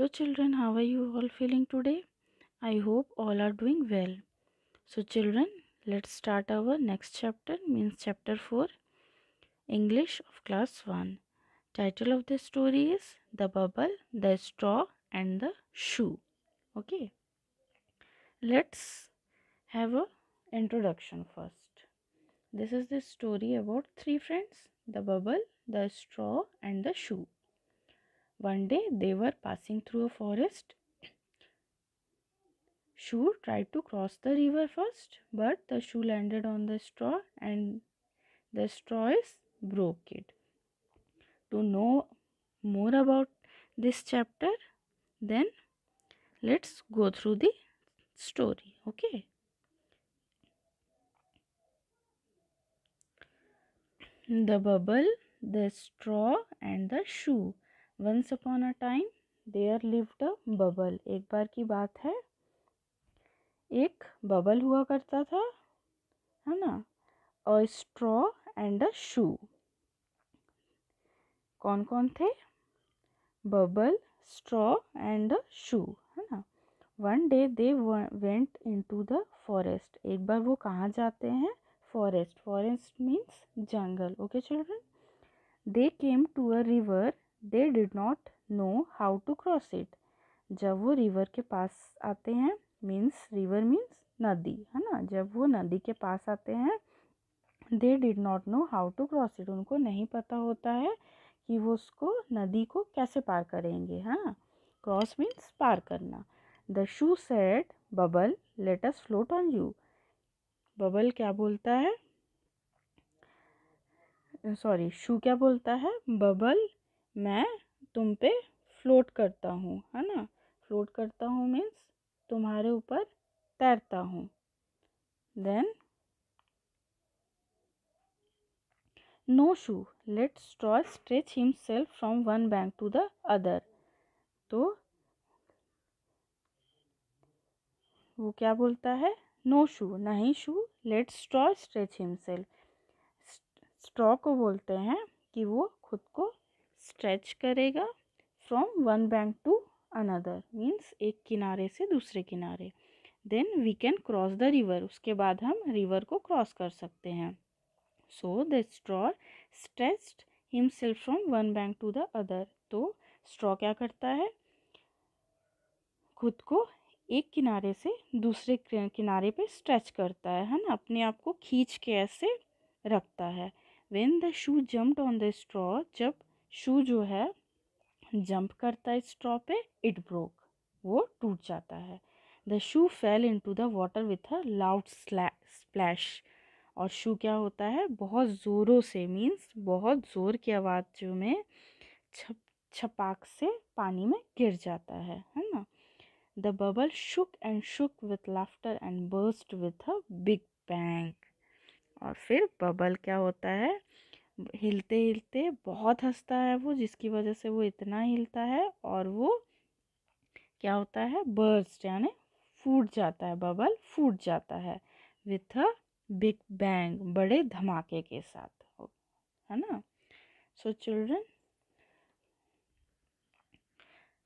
Hello children, how are you all feeling today? I hope all are doing well. So children, let's start our next chapter means chapter 4 English of class 1. Title of the story is The Bubble, the Straw and the Shoe. Okay. Let's have a introduction first. This is the story about three friends, the bubble, the straw and the shoe. One day they were passing through a forest. Shoe tried to cross the river first, but the shoe landed on the straw and the straw broke it. To know more about this chapter, then let's go through the story. Okay. The bubble, the straw, and the shoe. Once upon a time there lived a bubble एक बार की बात है एक bubble हुआ करता था है ना अ स्ट्रॉ एंड अ शू कौन कौन थे bubble straw and a shoe है ना one day they went into the forest एक बार वो कहाँ जाते हैं फॉरेस्ट फॉरेस्ट मीन्स जंगल okay children they came to a river they did not know how to cross it जब वो रिवर के पास आते हैं मीन्स रिवर मीन्स नदी है ना जब वो नदी के पास आते हैं they did not know how to cross it उनको नहीं पता होता है कि वो उसको नदी को कैसे पार करेंगे है ना क्रॉस मीन्स पार करना the shoe said bubble let us float on you bubble क्या बोलता है सॉरी शू क्या बोलता है बबल मैं तुम पे फ्लोट करता हूँ है ना फ्लोट करता हूँ मीन्स तुम्हारे ऊपर तैरता हूँ then no shoe let straw stretch self from one bank to the other तो वो क्या बोलता है नो शू नहीं shoe let straw stretch himself straw को बोलते हैं कि वो खुद को स्ट्रेच करेगा from one bank to another means एक किनारे से दूसरे किनारे then we can cross the river उसके बाद हम रिवर को क्रॉस कर सकते हैं so the straw stretched himself from one bank to the other तो स्ट्रॉ क्या करता है खुद को एक किनारे से दूसरे किनारे पे स्ट्रेच करता है है ना अपने आप को खींच के ऐसे रखता है when the shoe jump on the straw जब शू जो है जंप करता है स्ट्रॉ पे इट ब्रोक वो टूट जाता है the shoe fell into the water with a loud splash और शू क्या होता है बहुत ज़ोरों से मीन्स बहुत ज़ोर की आवाज़ में छप छपाक से पानी में गिर जाता है है ना the bubble shook and shook with laughter and burst with a big bang और फिर बबल क्या होता है हिलते हिलते बहुत हंसता है वो जिसकी वजह से वो इतना हिलता है और वो क्या होता है बर्स्ट यानी फूट जाता है बबल फूट जाता है विथ अ बिग बैंग बड़े धमाके के साथ है ना so children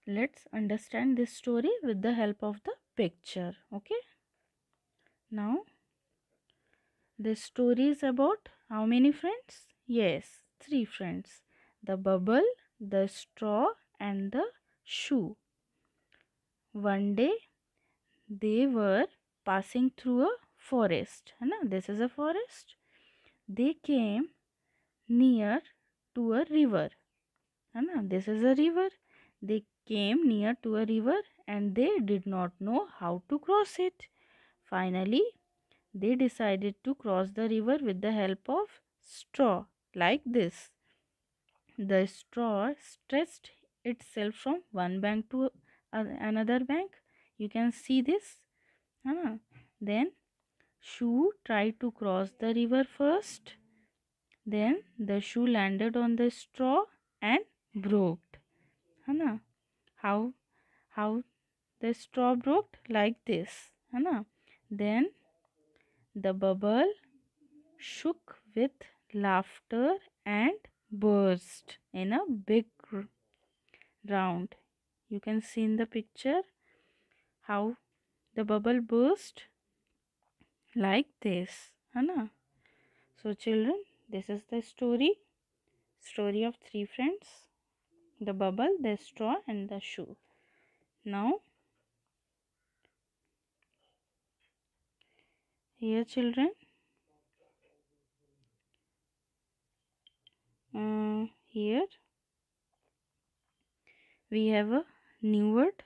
let's understand this story with the help of the picture okay now this story is about how many friends Yes, three friends. The bubble, the straw and the shoe. One day they were passing through a forest. And this is a forest. They came near to a river. And this is a river. They came near to a river and they did not know how to cross it. Finally, they decided to cross the river with the help of straw like this. The straw stretched itself from one bank to another bank. You can see this. Huh? Then shoe tried to cross the river first. Then the shoe landed on the straw and broke. Huh? How how the straw broke like this. Huh? Then the bubble shook with laughter and burst in a big round. You can see in the picture how the bubble burst like this. Anna. So children, this is the story. Story of three friends. The bubble, the straw and the shoe. Now, here children, uh, here we have a new word: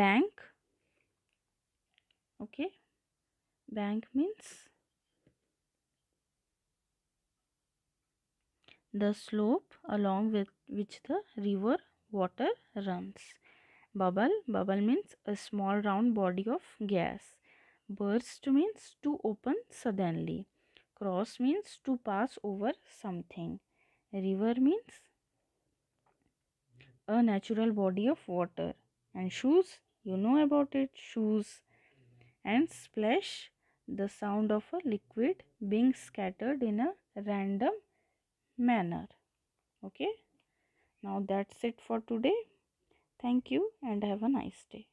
bank okay bank means the slope along with which the river water runs bubble bubble means a small round body of gas burst means to open suddenly cross means to pass over something river means a natural body of water and shoes you know about it shoes and splash the sound of a liquid being scattered in a random manner okay now that's it for today thank you and have a nice day